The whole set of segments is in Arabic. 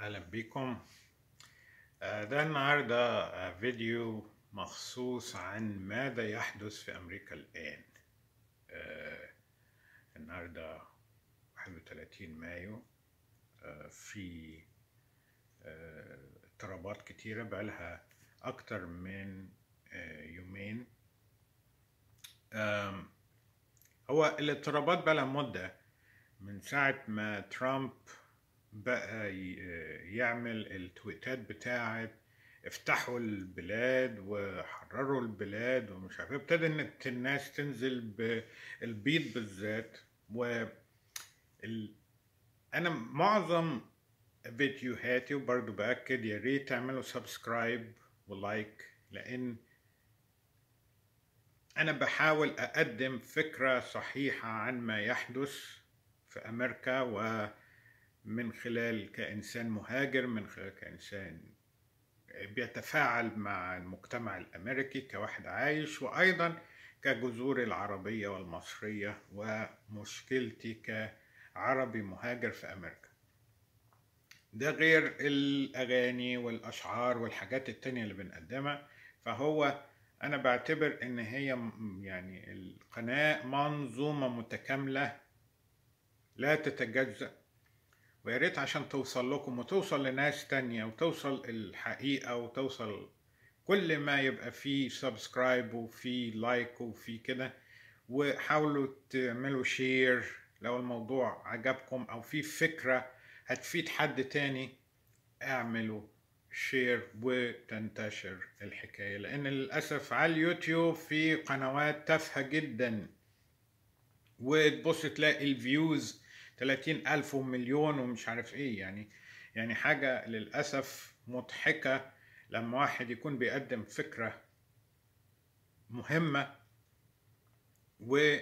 اهلا بيكم آه، ده النهارده آه، فيديو مخصوص عن ماذا يحدث في امريكا الان آه، النهارده 31 مايو في اضطرابات كتيرة بقالها أكتر من يومين هو الاضطرابات بقالها مدة من ساعة ما ترامب بقى يعمل التويتات بتاعه افتحوا البلاد وحرروا البلاد ومش عارف إيه. ابتدى ان الناس تنزل بالبيض بالذات و ال... انا معظم فيديوهاتي وبرضه باكد يا ريت تعملوا سبسكرايب ولايك لان انا بحاول اقدم فكره صحيحه عن ما يحدث في امريكا و من خلال كإنسان مهاجر من خلال كإنسان بيتفاعل مع المجتمع الأمريكي كواحد عايش وأيضا كجذور العربية والمصرية ومشكلتي كعربي مهاجر في أمريكا ده غير الأغاني والأشعار والحاجات التانية اللي بنقدمها فهو أنا بعتبر إن هي يعني القناة منظومة متكاملة لا تتجزأ ويا ريت عشان توصل لكم وتوصل لناس تانية وتوصل الحقيقة وتوصل كل ما يبقى فيه سبسكرايب وفيه لايك وفيه كده وحاولوا تعملوا شير لو الموضوع عجبكم او في فكرة هتفيد حد تاني اعملوا شير وتنتشر الحكاية لان للأسف على اليوتيوب في قنوات تافهة جدا وتبص تلاقي الفيوز 30 ألف ومليون ومش عارف إيه يعني يعني حاجة للأسف مضحكة لما واحد يكون بيقدم فكرة مهمة و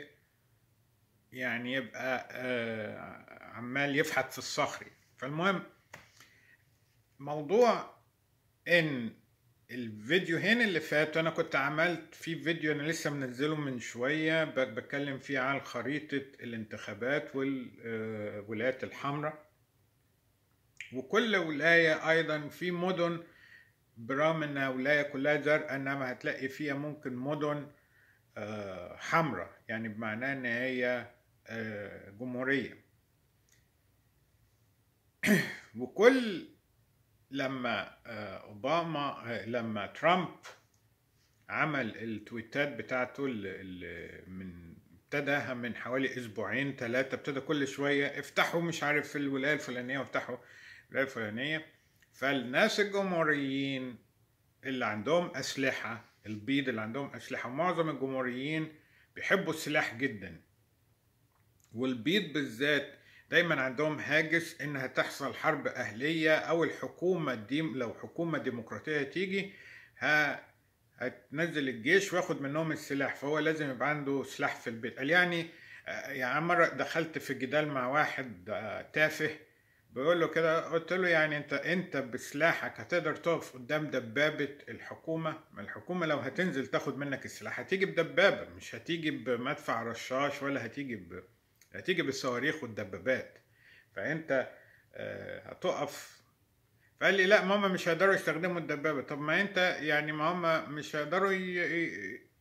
يعني يبقى آه، عمال يفحت في الصخر فالمهم موضوع ان الفيديوهين اللي فاتوا انا كنت عملت في فيديو انا لسه منزله من شويه بتكلم فيه عن خريطه الانتخابات والولايات آه، الحمراء وكل ولايه ايضا في مدن برغم انها ولايه كلها زرقاء انما هتلاقي فيها ممكن مدن آه، حمراء يعني بمعنى ان هي آه، جمهوريه وكل لما آه، اوباما آه، لما ترامب عمل التويتات بتاعته اللي من ابتداها من حوالي اسبوعين ثلاثه ابتدى كل شويه افتحوا مش عارف في الولايه الفلانيه وافتحوا الولايه الفلانيه فالناس الجمهوريين اللي عندهم اسلحه البيض اللي عندهم اسلحه معظم الجمهوريين بيحبوا السلاح جدا والبيض بالذات دايما عندهم هاجس ان هتحصل حرب اهليه او الحكومه دي لو حكومه ديمقراطيه تيجي هتنزل الجيش واخد منهم السلاح فهو لازم يبقى عنده سلاح في البيت قال يعني آه، يعني مرة دخلت في جدال مع واحد آه، تافه بيقول له كده قلت له يعني انت انت بسلاحك هتقدر تقف قدام دبابه الحكومه ما الحكومه لو هتنزل تاخد منك السلاح هتيجي بدبابه مش هتيجي بمدفع رشاش ولا هتيجي ب... هتيجي بالصواريخ والدبابات فانت آه، هتقف فقال لي لا هم مش هيقدروا يستخدموا الدبابه طب ما انت يعني ما هم مش هيقدروا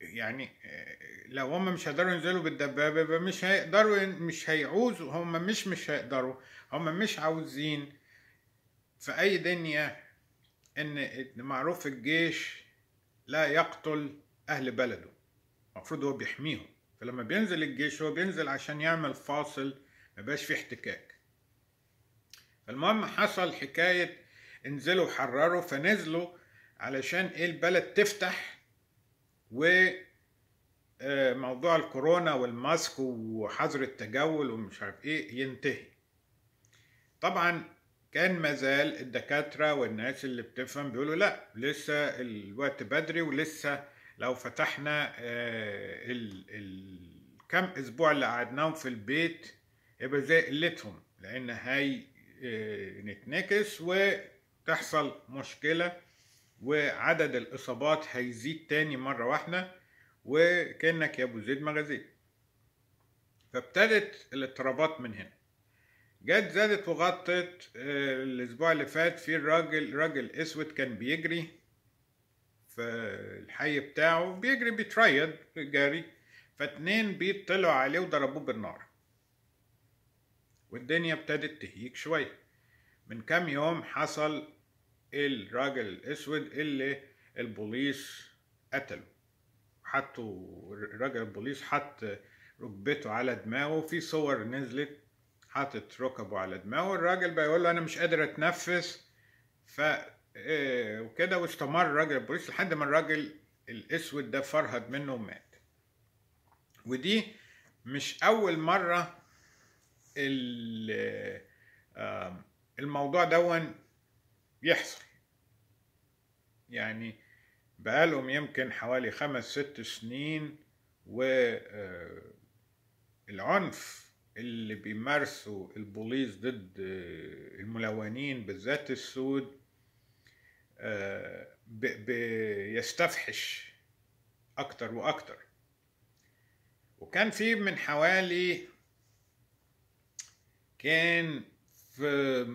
يعني آه، لو هم مش هيقدروا ينزلوا بالدبابه يبقى مش هيقدروا مش هيعوزوا هم مش مش هيقدروا هم مش عاوزين في اي دنيا ان معروف الجيش لا يقتل اهل بلده المفروض هو بيحميهم فلما بينزل الجيش هو بينزل عشان يعمل فاصل ما بقاش فيه احتكاك المهم حصل حكاية انزلوا حرروا فنزلوا علشان ايه البلد تفتح و آه، موضوع الكورونا والماسك وحظر التجول ومش عارف ايه ينتهي طبعا كان مازال الدكاترة والناس اللي بتفهم بيقولوا لا لسه الوقت بدري ولسه لو فتحنا آه، الكم اسبوع اللي قعدناهم في البيت يبقى زي قلتهم لان هاي آه، نتنكس وتحصل مشكله وعدد الاصابات هيزيد تاني مره واحده وكانك يا ابو زيد مغازيل فابتدت الاضطرابات من هنا جت زادت وغطت آه، الاسبوع اللي فات في الراجل راجل اسود كان بيجري في الحي بتاعه بيجري بيتريض جاري فاتنين بيت طلعوا عليه وضربوه بالنار والدنيا ابتدت تهيج شوية من كام يوم حصل الراجل الاسود اللي البوليس قتله حطوا راجل البوليس حط ركبته على دماغه في صور نزلت حاطط ركبه على دماغه الراجل بيقول له انا مش قادر اتنفس ف آه، وكده واستمر راجل البوليس لحد ما الراجل الاسود ده فرهد منه ومات ودي مش اول مره آه، الموضوع دون يحصل يعني بقالهم يمكن حوالي خمس ست سنين والعنف آه، اللي بيمارسه البوليس ضد الملونين بالذات السود آه، بيستفحش اكتر واكتر وكان في من حوالي كان في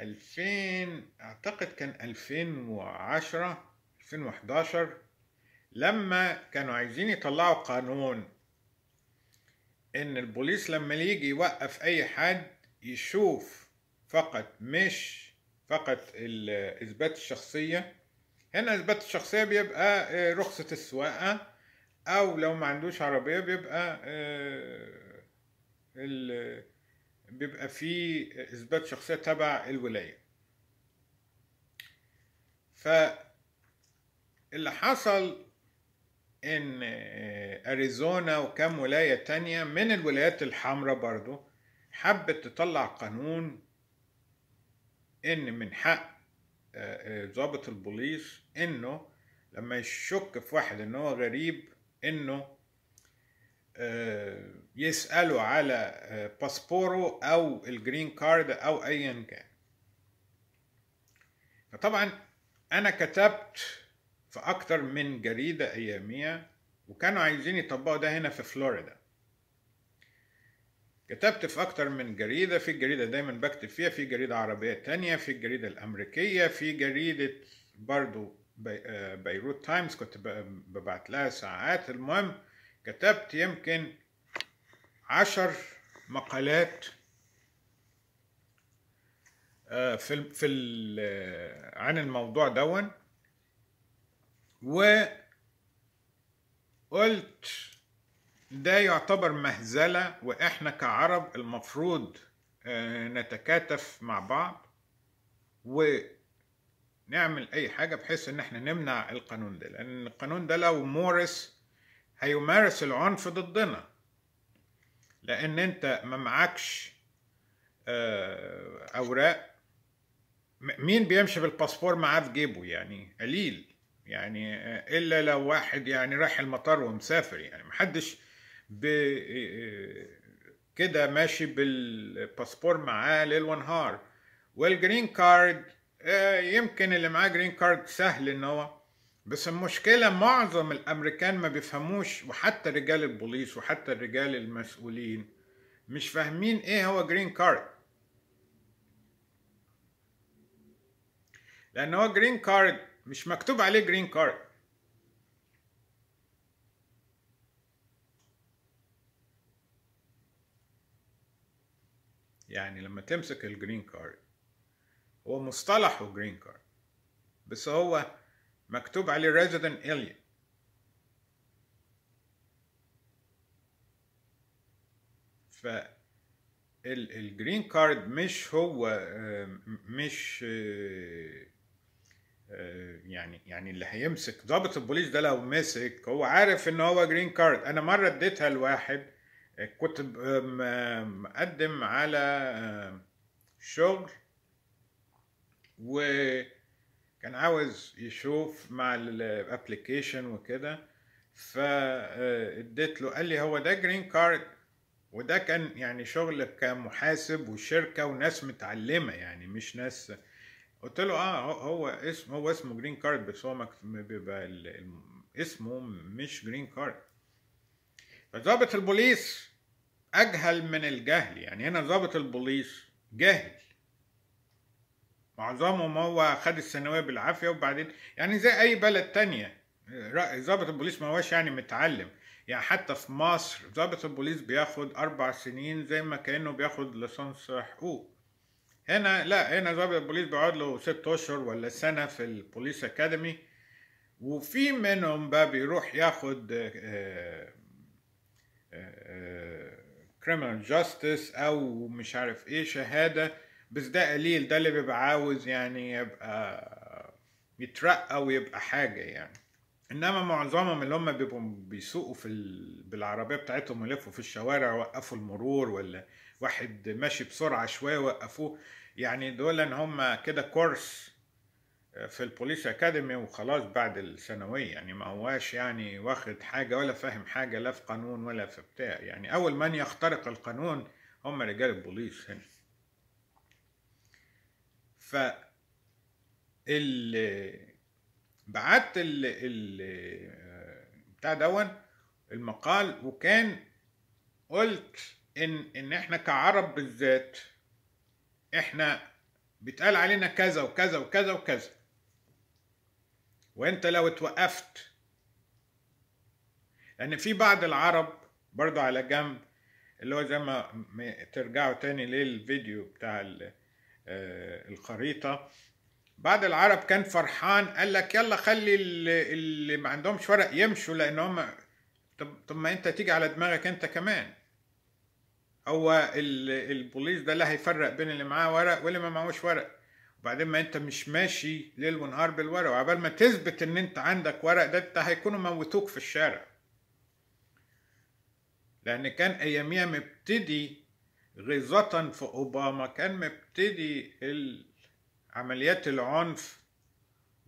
2000 اعتقد كان 2010 2011 لما كانوا عايزين يطلعوا قانون ان البوليس لما يجي يوقف اي حد يشوف فقط مش فقط اثبات الشخصيه هنا اثبات الشخصيه بيبقى آه، رخصه السواقه او لو ما عندوش عربيه بيبقى آه، ال بيبقى في اثبات شخصيه تبع الولايه ف اللي حصل ان آه، اريزونا وكم ولايه تانية من الولايات الحمراء برضو حبت تطلع قانون ان من حق آه، آه، ضابط البوليس انه لما يشك في واحد ان هو غريب انه آه، يسأله على باسبوره او الجرين كارد او ايا كان فطبعا انا كتبت في اكتر من جريدة ايامية وكانوا عايزين يطبقوا ده هنا في فلوريدا كتبت في أكتر من جريدة في جريدة دايما بكتب فيها في جريدة عربية تانية في الجريدة الأمريكية في جريدة برضو بي... آه، بيروت تايمز كنت ببعت لها ساعات المهم كتبت يمكن عشر مقالات آه، في في آه، عن الموضوع دون وقلت ده يعتبر مهزلة وإحنا كعرب المفروض آه، نتكاتف مع بعض ونعمل أي حاجة بحيث إن إحنا نمنع القانون ده لأن القانون ده لو مورس هيمارس العنف ضدنا لأن أنت ما معكش آه، أوراق مين بيمشي بالباسبور معاه في جيبه يعني قليل يعني آه، الا لو واحد يعني رايح المطار ومسافر يعني محدش آه، آه، كده ماشي بالباسبور معاه ليل ونهار والجرين كارد يمكن اللي معاه جرين كارد سهل ان هو بس المشكله معظم الامريكان ما بيفهموش وحتى رجال البوليس وحتى الرجال المسؤولين مش فاهمين ايه هو جرين كارد لان هو جرين كارد مش مكتوب عليه جرين كارد يعني لما تمسك الجرين كارد هو مصطلحه جرين كارد بس هو مكتوب عليه resident alien فالجرين كارد مش هو آه، مش آه، آه، يعني يعني اللي هيمسك ضابط البوليس ده لو مسك هو عارف ان هو جرين كارد انا مره اديتها لواحد كنت مقدم على شغل وكان عاوز يشوف مع الابلكيشن وكده فاديت له قال لي هو ده جرين كارد وده كان يعني شغل كمحاسب وشركه وناس متعلمه يعني مش ناس قلت له اه هو اسمه هو اسمه جرين كارد بس هو بيبقى اسمه مش جرين كارد فضابط البوليس اجهل من الجهل يعني هنا ضابط البوليس جاهل معظمهم هو خد الثانويه بالعافيه وبعدين يعني زي اي بلد تانية ضابط البوليس ما هوش يعني متعلم يعني حتى في مصر ضابط البوليس بياخد اربع سنين زي ما كانه بياخد ليسانس حقوق هنا لا هنا ضابط البوليس بيقعد له ست اشهر ولا سنه في البوليس اكاديمي وفي منهم بقى بيروح ياخد آآ آه، آآ آه، آه، كريمنال جاستس او مش عارف ايه شهاده بس ده قليل ده اللي بيبقى عاوز يعني يبقى يترقى ويبقى حاجه يعني انما معظمهم اللي هم بيبقوا بيسوقوا في ال... بالعربيه بتاعتهم ويلفوا في الشوارع وقفوا المرور ولا واحد ماشي بسرعه شويه وقفوه يعني دول هم كده كورس في البوليس اكاديمي وخلاص بعد الثانويه يعني ما هواش يعني واخد حاجه ولا فاهم حاجه لا في قانون ولا في بتاع يعني اول من يخترق القانون هم رجال البوليس هنا ف ال بعت ال ال بتاع دون المقال وكان قلت ان ان احنا كعرب بالذات احنا بيتقال علينا كذا وكذا وكذا وكذا وانت لو اتوقفت لان في بعض العرب برضو على جنب اللي هو زي ما ترجعوا تاني للفيديو بتاع آه، الخريطة بعض العرب كان فرحان قال لك يلا خلي اللي ما عندهمش ورق يمشوا لان هم طب ما انت تيجي على دماغك انت كمان هو البوليس ده لا هيفرق بين اللي معاه ورق واللي ما معهوش ورق وبعدين ما انت مش ماشي ليل ونهار بالورق وعبال ما تثبت ان انت عندك ورق ده انت هيكونوا موتوك في الشارع لان كان اياميها مبتدي غيظة في اوباما كان مبتدي عمليات العنف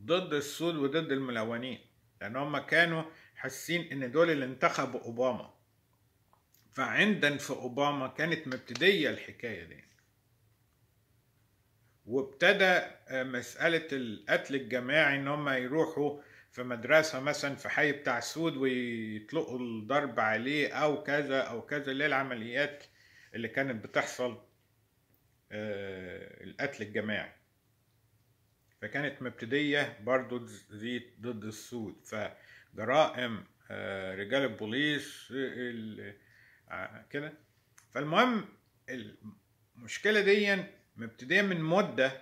ضد السود وضد الملونين لان هم كانوا حاسين ان دول اللي انتخبوا اوباما فعندا في اوباما كانت مبتديه الحكايه دي وابتدى آه، مسألة القتل الجماعي إن هم يروحوا في مدرسة مثلا في حي بتاع سود ويطلقوا الضرب عليه أو كذا أو كذا اللي العمليات اللي كانت بتحصل آه، القتل الجماعي فكانت مبتدية برضو ضد السود فجرائم آه، رجال البوليس كده فالمهم المشكلة دي مبتدية من مدة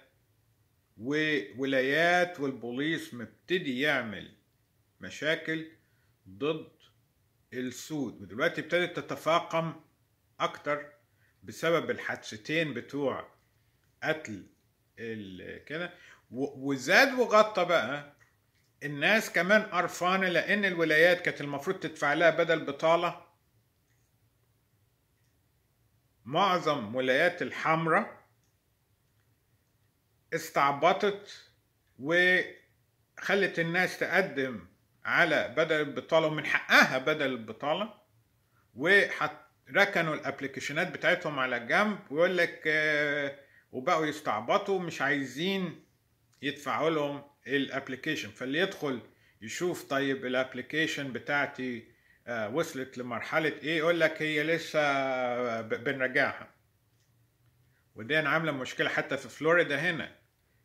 وولايات والبوليس مبتدي يعمل مشاكل ضد السود ودلوقتي ابتدت تتفاقم أكتر بسبب الحادثتين بتوع قتل كده وزاد وغطى بقى الناس كمان قرفانه لان الولايات كانت المفروض تدفع لها بدل بطاله معظم ولايات الحمراء استعبطت وخلت الناس تقدم على بدل البطاله ومن حقها بدل البطاله وركنوا الابلكيشنات بتاعتهم على جنب ويقول لك آه، وبقوا يستعبطوا مش عايزين يدفعوا لهم الابلكيشن فاللي يدخل يشوف طيب الابلكيشن بتاعتي آه، وصلت لمرحلة ايه يقول لك هي لسه آه، بنراجعها ودي عاملة مشكلة حتى في فلوريدا هنا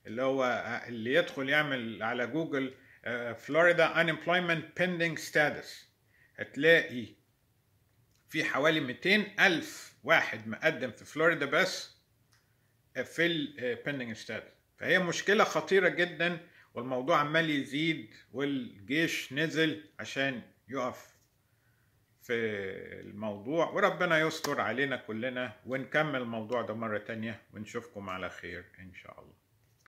اللي هو آه، اللي يدخل يعمل على جوجل آه، فلوريدا unemployment pending status هتلاقي في حوالي 200 ألف واحد مقدم في فلوريدا بس آه، في pending ستاتس فهي مشكلة خطيرة جدا والموضوع عمال يزيد والجيش نزل عشان يقف في الموضوع وربنا يستر علينا كلنا ونكمل الموضوع ده مرة تانية ونشوفكم على خير إن شاء الله